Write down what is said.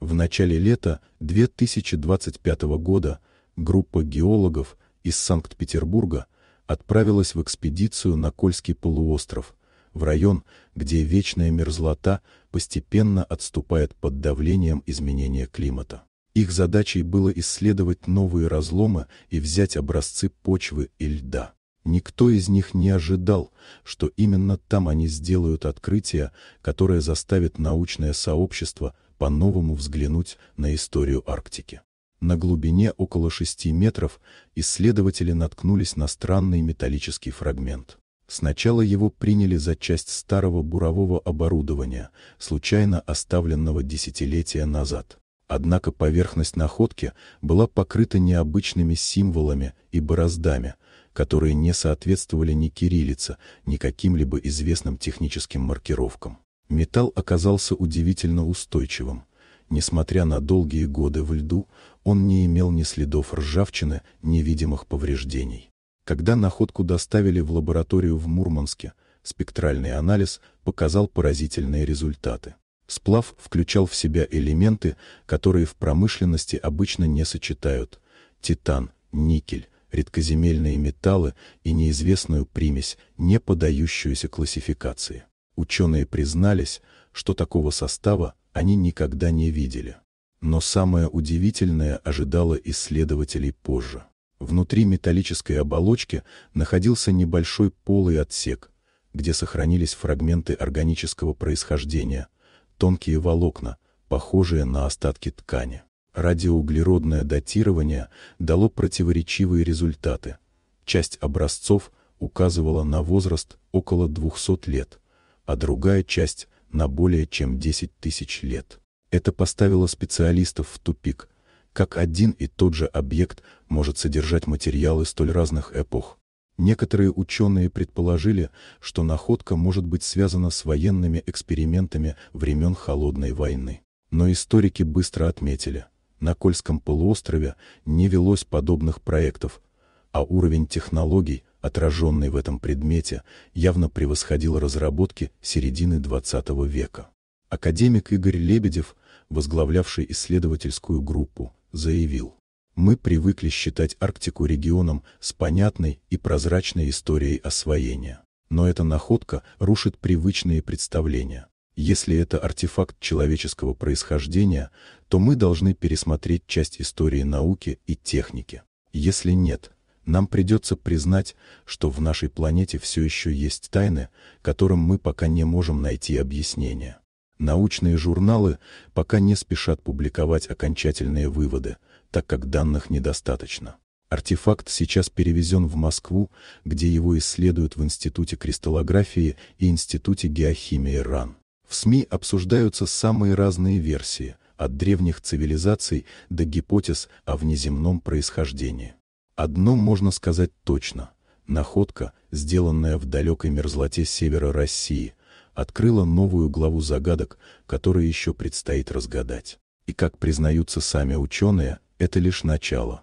В начале лета 2025 года группа геологов из Санкт-Петербурга отправилась в экспедицию на Кольский полуостров, в район, где вечная мерзлота постепенно отступает под давлением изменения климата. Их задачей было исследовать новые разломы и взять образцы почвы и льда. Никто из них не ожидал, что именно там они сделают открытие, которое заставит научное сообщество – по-новому взглянуть на историю Арктики. На глубине около 6 метров исследователи наткнулись на странный металлический фрагмент. Сначала его приняли за часть старого бурового оборудования, случайно оставленного десятилетия назад. Однако поверхность находки была покрыта необычными символами и бороздами, которые не соответствовали ни кириллице, ни каким-либо известным техническим маркировкам. Металл оказался удивительно устойчивым. Несмотря на долгие годы в льду, он не имел ни следов ржавчины, ни видимых повреждений. Когда находку доставили в лабораторию в Мурманске, спектральный анализ показал поразительные результаты. Сплав включал в себя элементы, которые в промышленности обычно не сочетают – титан, никель, редкоземельные металлы и неизвестную примесь, не подающуюся классификации. Ученые признались, что такого состава они никогда не видели. Но самое удивительное ожидало исследователей позже. Внутри металлической оболочки находился небольшой полый отсек, где сохранились фрагменты органического происхождения, тонкие волокна, похожие на остатки ткани. Радиоуглеродное датирование дало противоречивые результаты. Часть образцов указывала на возраст около 200 лет, а другая часть – на более чем 10 тысяч лет. Это поставило специалистов в тупик, как один и тот же объект может содержать материалы столь разных эпох. Некоторые ученые предположили, что находка может быть связана с военными экспериментами времен Холодной войны. Но историки быстро отметили, на Кольском полуострове не велось подобных проектов, а уровень технологий – отраженный в этом предмете, явно превосходил разработки середины XX века. Академик Игорь Лебедев, возглавлявший исследовательскую группу, заявил, «Мы привыкли считать Арктику регионом с понятной и прозрачной историей освоения. Но эта находка рушит привычные представления. Если это артефакт человеческого происхождения, то мы должны пересмотреть часть истории науки и техники. Если нет, нам придется признать, что в нашей планете все еще есть тайны, которым мы пока не можем найти объяснения. Научные журналы пока не спешат публиковать окончательные выводы, так как данных недостаточно. Артефакт сейчас перевезен в Москву, где его исследуют в Институте кристаллографии и Институте геохимии РАН. В СМИ обсуждаются самые разные версии, от древних цивилизаций до гипотез о внеземном происхождении. Одно можно сказать точно. Находка, сделанная в далекой мерзлоте севера России, открыла новую главу загадок, которую еще предстоит разгадать. И как признаются сами ученые, это лишь начало.